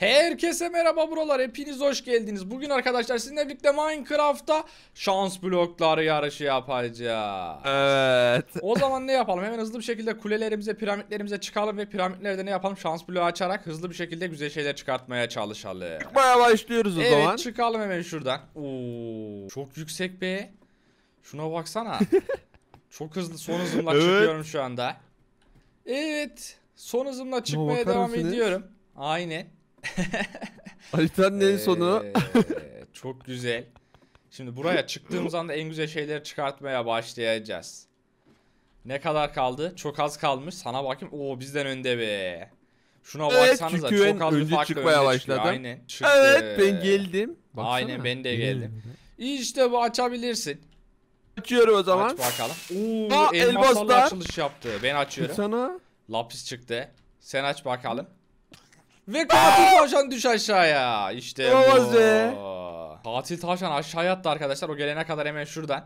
Herkese merhaba buralar hepiniz hoş geldiniz. Bugün arkadaşlar sizinle birlikte Minecraft'ta şans blokları yarışı yapacağız. Evet. O zaman ne yapalım? Hemen hızlı bir şekilde kulelerimize, piramitlerimize çıkalım ve piramitlerde ne yapalım? Şans bloğu açarak hızlı bir şekilde güzel şeyler çıkartmaya çalışalım. Çıkmaya başlıyoruz o evet, zaman. Evet çıkalım hemen şuradan. Oo, çok yüksek be. Şuna baksana. çok hızlı son hızımla evet. çıkıyorum şu anda. Evet. Son hızımla çıkmaya devam ediyorum. Aynen. Haritanın en sonu. çok güzel. Şimdi buraya çıktığımız anda en güzel şeyleri çıkartmaya başlayacağız. Ne kadar kaldı? Çok az kalmış. Sana bakayım. Oo bizden önde be. Şuna evet, baksanıza çünkü çok az önce bir farkla çıkmaya önde başladım. Aynen. Çıktı. Evet ben geldim. Baksana. Aynen ben de geldim. İşte bu açabilirsin. Açıyorum o zaman. Aç bakalım. Oo elmasla açılış yaptı. Ben açıyorum. Sana. Lapis çıktı. Sen aç bakalım. Ve katil tavşan düş aşağıya. İşte bu. Be. Katil tavşan aşağıya attı arkadaşlar. O gelene kadar hemen şuradan.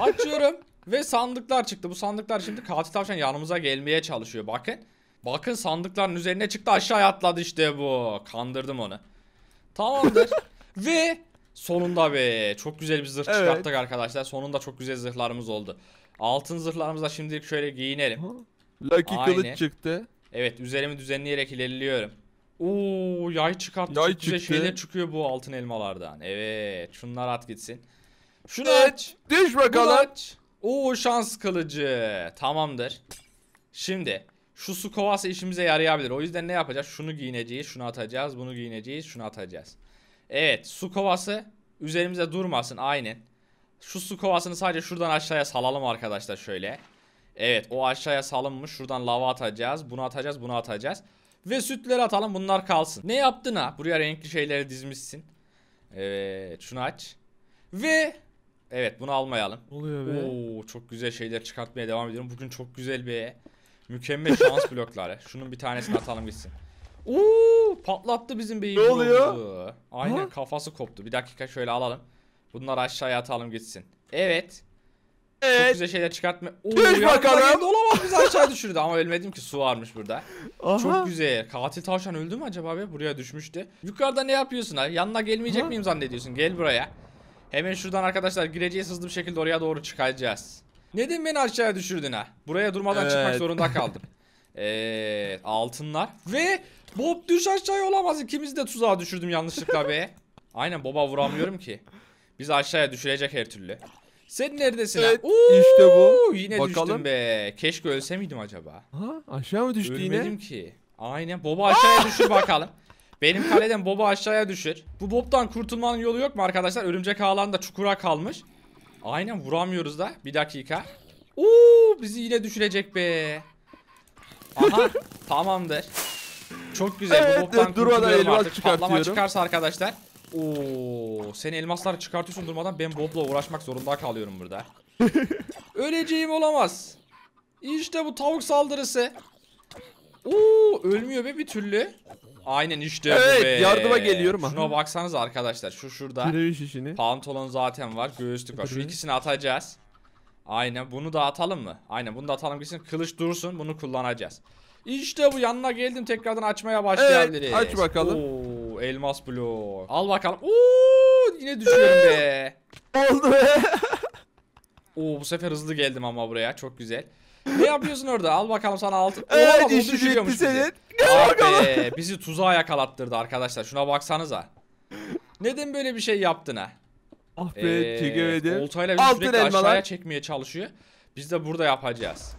Açıyorum. Ve sandıklar çıktı. Bu sandıklar şimdi katil tavşan yanımıza gelmeye çalışıyor. Bakın. Bakın sandıkların üzerine çıktı aşağıya atladı işte bu. Kandırdım onu. Tamamdır. Ve sonunda be çok güzel bir zırh evet. çıkarttık arkadaşlar. Sonunda çok güzel zırhlarımız oldu. Altın zırhlarımızla şimdilik şöyle giyinelim. Lucky Aynı. kılıç çıktı. Evet üzerimi düzenleyerek ilerliyorum. Oo yay çıkarttı. Yay Çok güzel çıktı. şeyler çıkıyor bu altın elmalardan. Evet şunlar at gitsin. Şunu aç. Düş bakalım. Oo şans kılıcı. Tamamdır. Şimdi şu su kovası işimize yarayabilir. O yüzden ne yapacağız? Şunu giyineceğiz, şunu atacağız, bunu giyineceğiz, şunu atacağız. Evet su kovası üzerimize durmasın aynen. Şu su kovasını sadece şuradan aşağıya salalım arkadaşlar şöyle. Evet o aşağıya salınmış. Şuradan lava atacağız, bunu atacağız, bunu atacağız. Ve sütleri atalım bunlar kalsın. Ne yaptın ha? Buraya renkli şeyleri dizmişsin. Evet şunu aç. Ve evet bunu almayalım. Oluyor be. Oo, çok güzel şeyler çıkartmaya devam ediyorum. Bugün çok güzel bir Mükemmel şans blokları. Şunun bir tanesini atalım gitsin. Oo, patlattı bizim beyin. Ne oluyor? Oldu. Aynen ha? kafası koptu. Bir dakika şöyle alalım. Bunları aşağıya atalım gitsin. Evet. Çok güzel şeyler çıkartma. Düş bakalım. yedi Olamaz bizi aşağı düşürdü ama ölmedim ki su varmış burada. Aha. Çok güzel. Katil tavşan öldü mü acaba be? Buraya düşmüştü. Yukarıda ne yapıyorsun ha? Yanına gelmeyecek Aha. miyim zannediyorsun? Gel buraya. Hemen şuradan arkadaşlar gireceğiz hızlı bir şekilde oraya doğru çıkacağız. Neden beni aşağıya düşürdün ha? Buraya durmadan çıkmak zorunda kaldım. Evet altınlar ve Bob düş aşağıya olamaz. ikimizi de tuzağa düşürdüm yanlışlıkla be. Aynen Bob'a vuramıyorum ki. Biz aşağıya düşürecek her türlü. Sen neredesin? Evet, ha? Oo, işte bu. Yine Bakalım. düştüm be. Keşke ölse miydim acaba? Ha, aşağı mı düştü Ölmedim yine? Ölmedim ki. Aynen. Boba aşağıya ah! düşür bakalım. Benim kaleden Boba aşağıya düşür. Bu Bob'dan kurtulmanın yolu yok mu arkadaşlar? Örümcek ağlarında çukura kalmış. Aynen vuramıyoruz da. Bir dakika. Oo bizi yine düşürecek be. Aha tamamdır. Çok güzel. Evet, bu Bob'tan kurtuluyorum artık. Patlama çıkarsa arkadaşlar Oo, sen elmaslar çıkartıyorsun durmadan ben Bob'la uğraşmak zorunda kalıyorum burada. Öleceğim olamaz. İşte bu tavuk saldırısı. Oo, ölmüyor be bir türlü. Aynen işte evet, bu be. yardıma geliyorum. Şuna baksanız arkadaşlar. Şu şurada. Pantolon zaten var. Göğüslük var. Şu ikisini atacağız. Aynen bunu da atalım mı? Aynen bunu da atalım gitsin. Kılıç dursun bunu kullanacağız. İşte bu yanına geldim tekrardan açmaya başlayabiliriz. Evet aç bakalım. Oo elmas blok. Al bakalım. Oo yine düşüyorum be. Oldu be. Oo bu sefer hızlı geldim ama buraya. Çok güzel. Ne yapıyorsun orada? Al bakalım sana altın. Olamaz ee, düşürüyormuş bizi. Ah be, bizi tuzağa yakalattırdı arkadaşlar. Şuna baksanıza. Neden böyle bir şey yaptın ha? Ah be ee, çekemedim. Oltayla bizi sürekli elmalar. aşağıya çekmeye çalışıyor. Biz de burada yapacağız.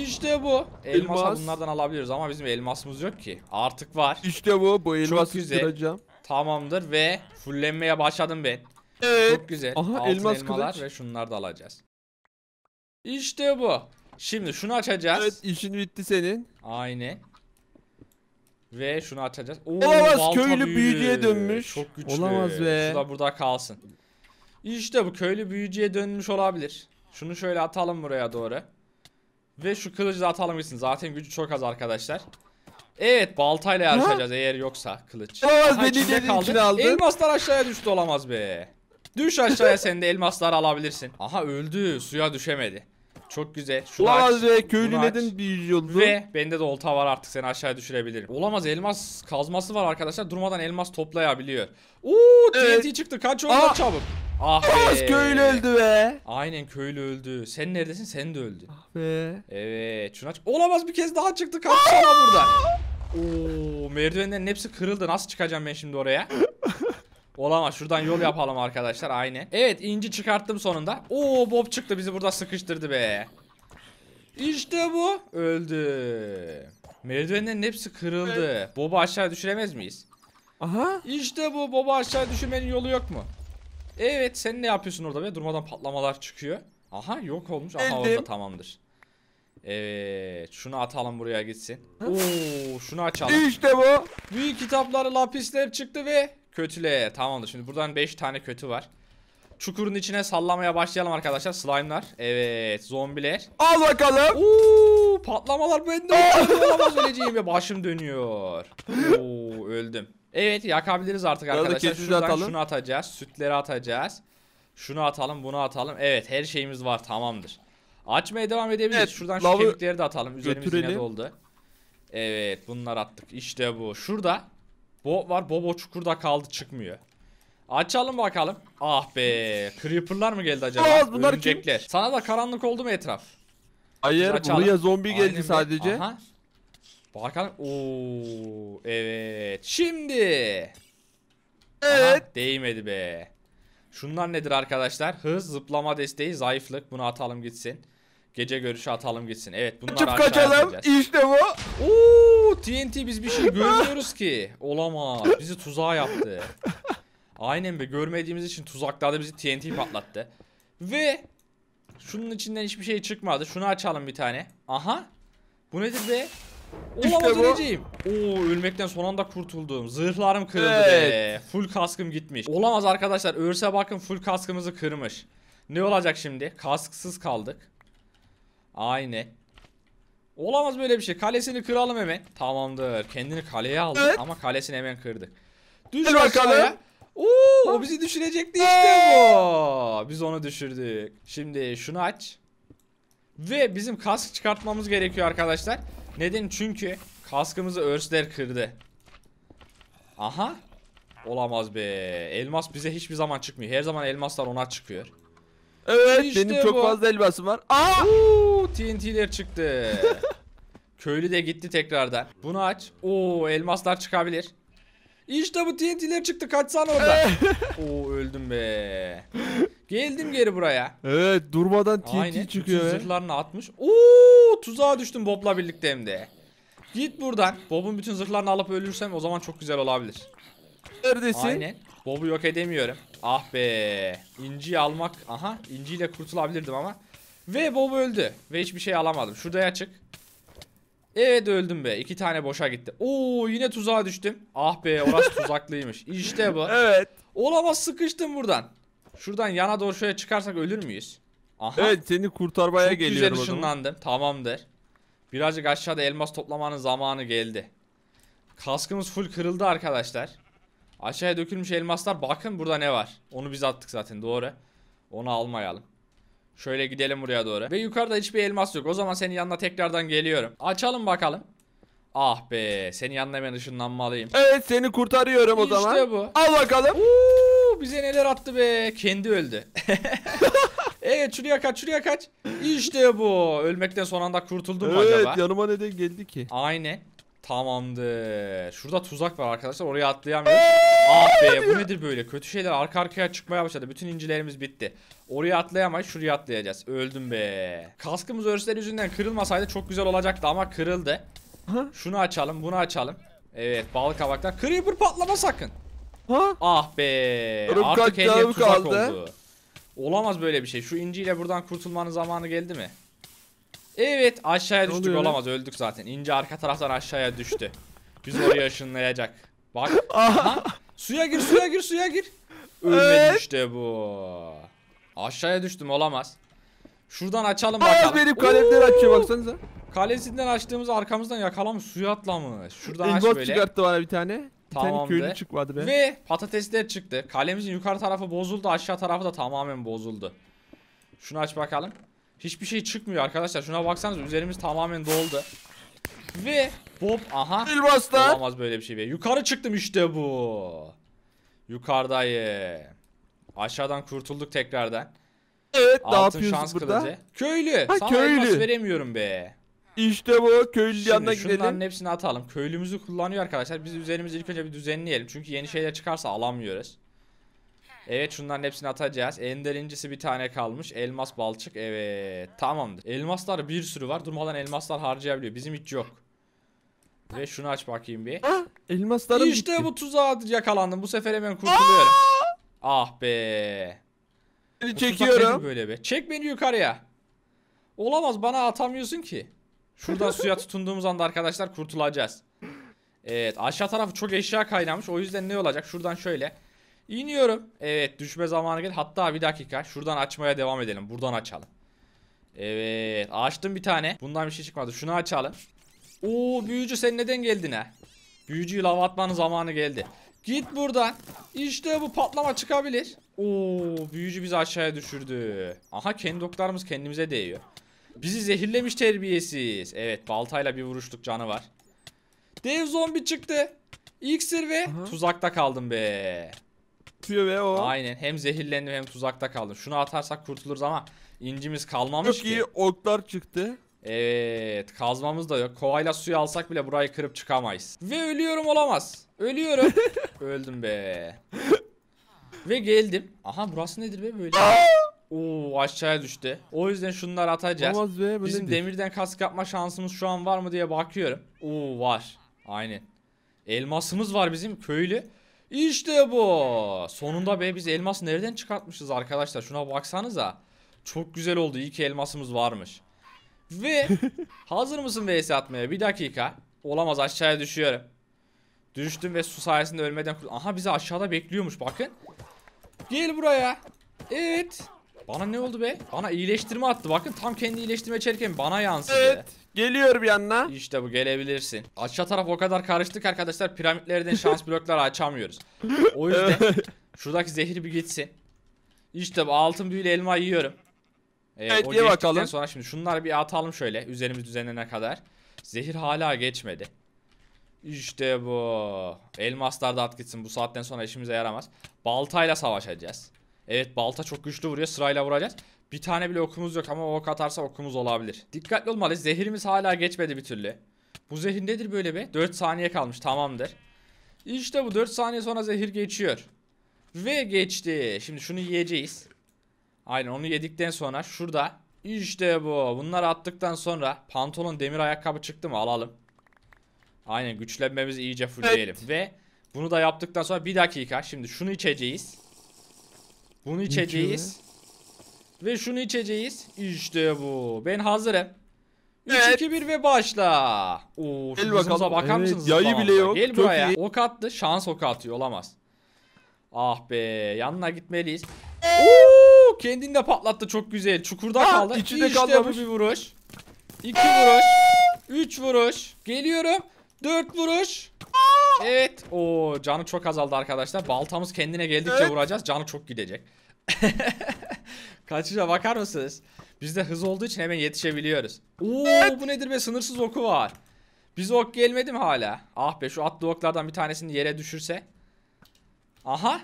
İşte bu. Elmas. Elmas. bunlardan alabiliriz ama bizim elmasımız yok ki. Artık var. İşte bu. Bu elması güzel. kıracağım. Tamamdır ve fullenmeye başladım ben. Evet. Çok güzel. Aha Altın elmas kılıç. ve şunları da alacağız. İşte bu. Şimdi şunu açacağız. Evet işin bitti senin. Aynen. Ve şunu açacağız. Oo, Olamaz köylü büyüdü. büyücüye dönmüş. Çok güçlü. Olamaz be. Şu da burada kalsın. İşte bu köylü büyücüye dönmüş olabilir. Şunu şöyle atalım buraya doğru. Ve şu kılıcı da atalım gitsin. Zaten gücü çok az arkadaşlar. Evet baltayla yarışacağız ha? eğer yoksa kılıç. Olamaz beni dediğinkini aldı. Elmaslar aşağıya düştü olamaz be. Düş aşağıya sen de elmasları alabilirsin. Aha öldü suya düşemedi. Çok güzel. Şunu Olamaz aç, be köylü neden büyüyordu? Ve bende de olta var artık seni aşağıya düşürebilirim. Olamaz elmas kazması var arkadaşlar durmadan elmas toplayabiliyor. Uuu TNT evet. çıktı kaç oldu. çabuk. Ah, ah be. köylü öldü be. Aynen köylü öldü. Sen neredesin? Sen de öldün. Ah be. Evet. Şuna Olamaz bir kez daha çıktı. Kapsana burada. Oo, merdivenlerin hepsi kırıldı. Nasıl çıkacağım ben şimdi oraya? Olamaz. Şuradan yol yapalım arkadaşlar. Aynen. Evet inci çıkarttım sonunda. Oo Bob çıktı. Bizi burada sıkıştırdı be. İşte bu. Öldü. Merdivenlerin hepsi kırıldı. Evet. Bob'u aşağı düşüremez miyiz? Aha. İşte bu. Bob'u aşağı düşürmenin yolu yok mu? Evet sen ne yapıyorsun orada be? Durmadan patlamalar çıkıyor. Aha yok olmuş. Aha Geldim. orada tamamdır. Evet şunu atalım buraya gitsin. Oo şunu açalım. İşte bu. Büyük kitapları lapisler çıktı ve kötüle Tamamdır şimdi buradan 5 tane kötü var. Çukurun içine sallamaya başlayalım arkadaşlar. Slime'lar. Evet zombiler. Al bakalım. Oo patlamalar bende. Olamaz öleceğim ya başım dönüyor. Oo öldüm. Evet yakabiliriz artık Arada arkadaşlar. Şuradan atalım. şunu atacağız. Sütleri atacağız. Şunu atalım bunu atalım. Evet her şeyimiz var tamamdır. Açmaya devam edebiliriz. Evet, Şuradan şu kemikleri de atalım. Üzerimiz götürelim. yine doldu. Evet bunlar attık. İşte bu. Şurada Bob var. Bobo çukurda kaldı çıkmıyor. Açalım bakalım. Ah be. Creeper'lar mı geldi acaba? Aa, bunlar Örümcekler. Kim? Sana da karanlık oldu mu etraf? Hayır buraya zombi Aynen geldi be. sadece. Aha. Balkan ooo evet. Şimdi. Evet. Aha, değmedi be. Şunlar nedir arkadaşlar? Hız, zıplama desteği, zayıflık. Bunu atalım gitsin. Gece görüşü atalım gitsin. Evet bunlar Çıp kaçalım. İşte bu. Ooo TNT biz bir şey görmüyoruz ki. Olamaz. Bizi tuzağa yaptı. Aynen be görmediğimiz için tuzaklarda bizi TNT patlattı. Ve şunun içinden hiçbir şey çıkmadı. Şunu açalım bir tane. Aha. Bu nedir be? İşte Olamaz bu. Oo ölmekten son anda kurtuldum. Zırhlarım kırıldı evet. Full kaskım gitmiş. Olamaz arkadaşlar. Örse bakın full kaskımızı kırmış. Ne olacak şimdi? Kasksız kaldık. Aynı. Olamaz böyle bir şey. Kalesini kıralım hemen. Tamamdır. Kendini kaleye aldık evet. ama kalesini hemen kırdık. Düş aşağıya. Oo, o bizi düşürecekti işte bu. Biz onu düşürdük. Şimdi şunu aç. Ve bizim kask çıkartmamız gerekiyor arkadaşlar. Neden? Çünkü kaskımızı örsler kırdı. Aha. Olamaz be. Elmas bize hiçbir zaman çıkmıyor. Her zaman elmaslar ona çıkıyor. Evet işte benim çok bu. fazla elmasım var. Aa! Uuu, TNT'ler çıktı. Köylü de gitti tekrardan. Bunu aç. Oo elmaslar çıkabilir. İşte bu TNT'ler çıktı kaçsan orada? Oo öldüm be. Geldim geri buraya. Evet durmadan TNT Aynen, çıkıyor. Aynen zırhlarını atmış. Oo tuzağa düştüm Bob'la birlikte hem de. Git buradan. Bob'un bütün zırhlarını alıp ölürsem o zaman çok güzel olabilir. Neredesin? Aynen. Bob'u yok edemiyorum. Ah be. İnciyi almak. Aha inciyle kurtulabilirdim ama. Ve Bob öldü. Ve hiçbir şey alamadım. Şuraya çık. Evet öldüm be. İki tane boşa gitti. Oo yine tuzağa düştüm. Ah be orası tuzaklıymış. İşte bu. Evet. Olamaz sıkıştım buradan. Şuradan yana doğru şöyle çıkarsak ölür müyüz? Aha. Evet seni kurtarmaya Çok geliyorum. Güzel ışınlandım. Tamamdır. Birazcık aşağıda elmas toplamanın zamanı geldi. Kaskımız full kırıldı arkadaşlar. Aşağıya dökülmüş elmaslar. Bakın burada ne var. Onu biz attık zaten doğru. Onu almayalım. Şöyle gidelim buraya doğru. Ve yukarıda hiçbir elmas yok. O zaman senin yanına tekrardan geliyorum. Açalım bakalım. Ah be. Senin yanına hemen ışınlanmalıyım. Evet seni kurtarıyorum o zaman. İşte bu. Al bakalım. Uuu, bize neler attı be. Kendi öldü. evet şuraya kaç şuraya kaç. İşte bu. Ölmekten son anda kurtuldum evet, acaba? Evet yanıma neden geldi ki? Aynen. Tamamdır. Şurada tuzak var arkadaşlar. Oraya atlayamıyoruz. ah be bu nedir böyle? Kötü şeyler arka arkaya çıkmaya başladı. Bütün incilerimiz bitti. Oraya atlayamayız şuraya atlayacağız. Öldüm be. Kaskımız örsler yüzünden kırılmasaydı çok güzel olacaktı ama kırıldı. Ha? Şunu açalım bunu açalım. Evet balık kabaklar. Creeper patlama sakın. Ha? Ah be. Durum Artık hediye tuzak kaldı. oldu. Olamaz böyle bir şey. Şu inciyle buradan kurtulmanın zamanı geldi mi? Evet aşağıya düştük oluyor? olamaz öldük zaten. İnce arka taraftan aşağıya düştü. Biz oraya ışınlayacak. Bak. Aha. Suya gir suya gir suya gir. Ölmedi evet. işte bu. Aşağıya düştüm olamaz. Şuradan açalım bakalım. Aa, benim kalemleri açıyor baksanıza. Kalesinden açtığımız arkamızdan yakalamış suya atlamış. Şuradan Engos aç böyle. çıkarttı bana bir tane. Tamamdı. Bir tane be. Ve patatesler çıktı. Kalemizin yukarı tarafı bozuldu aşağı tarafı da tamamen bozuldu. Şunu aç bakalım. Hiçbir şey çıkmıyor arkadaşlar. Şuna baksanız üzerimiz tamamen doldu. Ve Bob aha. Elbasta. Olamaz böyle bir şey. Be. Yukarı çıktım işte bu. Yukarıdayım. Aşağıdan kurtulduk tekrardan. Evet Altın ne yapıyoruz şans burada? Kılıcı. Köylü. Ha, Sana köylü. veremiyorum be. İşte bu köylü Şimdi yanına gidelim. Şunların hepsini atalım. Köylümüzü kullanıyor arkadaşlar. Biz üzerimizi ilk önce bir düzenleyelim. Çünkü yeni şeyler çıkarsa alamıyoruz. Evet şunların hepsini atacağız. En derincisi bir tane kalmış. Elmas balçık evet. Tamamdır. Elmaslar bir sürü var. Durmadan elmaslar harcayabiliyor. Bizim hiç yok. Ve şunu aç bakayım bir. Ah, elmaslarım İşte gitti. bu tuzağa yakalandım. Bu sefer hemen kurtuluyorum. Ah be. Seni çekiyorum. Böyle be. Çek beni yukarıya. Olamaz bana atamıyorsun ki. Şuradan suya tutunduğumuz anda arkadaşlar kurtulacağız. Evet aşağı tarafı çok eşya kaynamış. O yüzden ne olacak? Şuradan şöyle İniyorum. Evet düşme zamanı geldi. Hatta bir dakika şuradan açmaya devam edelim. Buradan açalım. Evet açtım bir tane. Bundan bir şey çıkmadı. Şunu açalım. Oo büyücü sen neden geldin ha? Büyücüyü lava atmanın zamanı geldi. Git buradan. İşte bu patlama çıkabilir. Oo büyücü bizi aşağıya düşürdü. Aha kendi oklarımız kendimize değiyor. Bizi zehirlemiş terbiyesiz. Evet baltayla bir vuruştuk canı var. Dev zombi çıktı. İksir ve Aha. tuzakta kaldım be patlıyor ve o. Aynen hem zehirlendim hem tuzakta kaldım. Şunu atarsak kurtuluruz ama incimiz kalmamış Çok ki. iyi oklar çıktı. Evet kazmamız da yok. Kovayla suyu alsak bile burayı kırıp çıkamayız. Ve ölüyorum olamaz. Ölüyorum. Öldüm be. Ve geldim. Aha burası nedir be böyle? Oo aşağıya düştü. O yüzden şunları atacağız. Olmaz be, Bizim değil. demirden kask yapma şansımız şu an var mı diye bakıyorum. Oo var. Aynen. Elmasımız var bizim köylü. İşte bu. Sonunda be biz elmas nereden çıkartmışız arkadaşlar. Şuna baksanıza. Çok güzel oldu. İyi ki elmasımız varmış. Ve hazır mısın vs atmaya? Bir dakika. Olamaz aşağıya düşüyorum. Düştüm ve su sayesinde ölmeden kurtuldum. Aha bizi aşağıda bekliyormuş bakın. Gel buraya. Evet. Bana ne oldu be? Bana iyileştirme attı. Bakın tam kendi iyileştirme içerken bana yansıdı. Evet. Geliyor bir yanına. İşte bu gelebilirsin. Aşağı taraf o kadar karıştık arkadaşlar. Piramitlerden şans blokları açamıyoruz. O yüzden şuradaki zehir bir gitsin. İşte bu altın büyülü elma yiyorum. Ee, evet o ye bakalım. Sonra şimdi şunları bir atalım şöyle üzerimiz düzenlene kadar. Zehir hala geçmedi. İşte bu. Elmaslar da at gitsin. Bu saatten sonra işimize yaramaz. Baltayla savaşacağız. Evet balta çok güçlü vuruyor. Sırayla vuracağız. Bir tane bile okumuz yok ama ok atarsa okumuz olabilir. Dikkatli olmalıyız. Zehirimiz hala geçmedi bir türlü. Bu zehir nedir böyle be? 4 saniye kalmış. Tamamdır. İşte bu 4 saniye sonra zehir geçiyor. Ve geçti. Şimdi şunu yiyeceğiz. Aynen onu yedikten sonra şurada. İşte bu. Bunları attıktan sonra pantolon demir ayakkabı çıktı mı alalım. Aynen güçlenmemizi iyice fullleyelim. Evet. Ve bunu da yaptıktan sonra bir dakika. Şimdi şunu içeceğiz. Bunu içeceğiz. Ve şunu içeceğiz. İşte bu. Ben hazırım. 3, evet. 2, 1 ve başla. Oo, Gel bakalım. bakar evet, mısınız? Yayı bile yok. Gel Çok Iyi. Ok attı. Şans ok atıyor. Olamaz. Ah be. Yanına gitmeliyiz. Oo, kendini de patlattı. Çok güzel. Çukurda ha, ah, kaldı. İçinde işte kalmamış. bu bir vuruş. 2 vuruş. 3 vuruş. Geliyorum. 4 vuruş. Evet. O canı çok azaldı arkadaşlar. Baltamız kendine geldikçe evet. vuracağız. Canı çok gidecek. Kaçışa bakar mısınız? Bizde hız olduğu için hemen yetişebiliyoruz. Oo evet. bu nedir be? Sınırsız oku var. Biz ok gelmedi mi hala? Ah be şu atlı oklardan bir tanesini yere düşürse. Aha.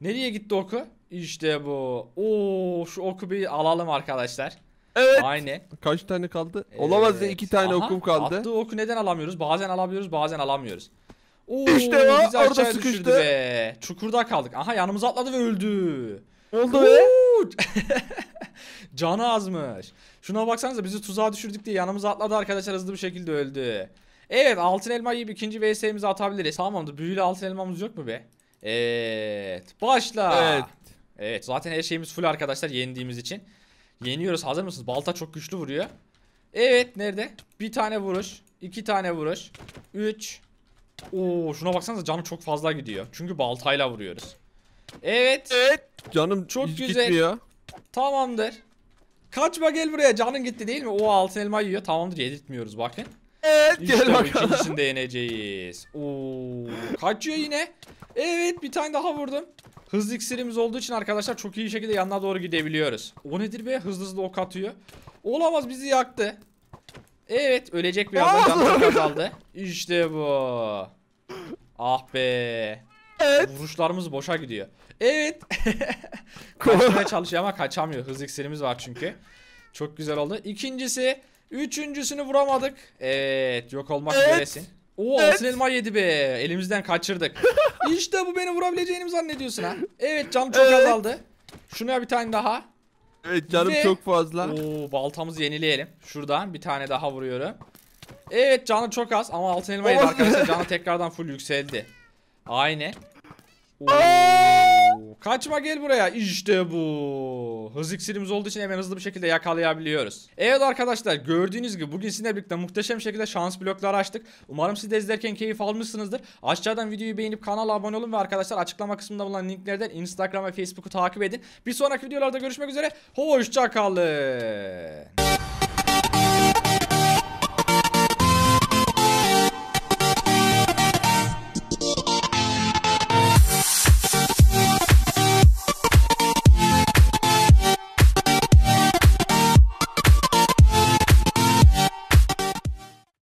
Nereye gitti oku? İşte bu. Oo şu oku bir alalım arkadaşlar. Evet. Aynı. Kaç tane kaldı? Evet. Olamaz ya iki tane Aha, okum kaldı. Attığı oku neden alamıyoruz? Bazen alabiliyoruz bazen alamıyoruz. Oo, işte o. Orada sıkıştı. Be. Çukurda kaldık. Aha yanımıza atladı ve öldü. Oldu be. Canı azmış. Şuna baksanıza bizi tuzağa düşürdük diye yanımıza atladı arkadaşlar hızlı bir şekilde öldü. Evet altın elma yiyip ikinci vs'mizi atabiliriz. Tamamdır büyülü altın elmamız yok mu be? Evet başla. Evet. Evet zaten her şeyimiz full arkadaşlar yendiğimiz için. Yeniyoruz hazır mısınız? Balta çok güçlü vuruyor. Evet nerede? Bir tane vuruş. iki tane vuruş. Üç. Oo şuna baksanıza canı çok fazla gidiyor. Çünkü baltayla vuruyoruz. Evet. Evet. Canım çok güzel. Gitmiyor. Tamamdır. Kaçma gel buraya. Canın gitti değil mi? O altın elma yiyor. Tamamdır yedirtmiyoruz bakın. Evet işte gel bakalım. İkincisini de yeneceğiz. Oo, kaçıyor yine. Evet bir tane daha vurdum. Hızlı iksirimiz olduğu için arkadaşlar çok iyi şekilde yanına doğru gidebiliyoruz. O nedir be? Hızlı hızlı ok atıyor. Olamaz bizi yaktı. Evet ölecek bir anda can kazandı. İşte bu. Ah be. Evet. Vuruşlarımız boşa gidiyor. Evet. Kaçmaya çalışıyor ama kaçamıyor. Hız iksirimiz var çünkü. Çok güzel oldu. İkincisi. Üçüncüsünü vuramadık. Evet yok olmak evet. üzeresin. Oo evet. altın elma yedi be. Elimizden kaçırdık. İşte bu beni vurabileceğini zannediyorsun ha. Evet canım çok evet. azaldı. Şuna bir tane daha. Evet canım Ve... çok fazla. Oo baltamızı yenileyelim. Şuradan bir tane daha vuruyorum. Evet canı çok az ama altın elma arkadaşlar. Canı tekrardan full yükseldi. Aynen. Oo. Kaçma gel buraya. İşte bu. Hız iksirimiz olduğu için hemen hızlı bir şekilde yakalayabiliyoruz. Evet arkadaşlar gördüğünüz gibi bugün sizinle birlikte muhteşem şekilde şans blokları açtık. Umarım siz de izlerken keyif almışsınızdır. Aşağıdan videoyu beğenip kanala abone olun ve arkadaşlar açıklama kısmında bulunan linklerden Instagram ve Facebook'u takip edin. Bir sonraki videolarda görüşmek üzere. Hoşçakalın.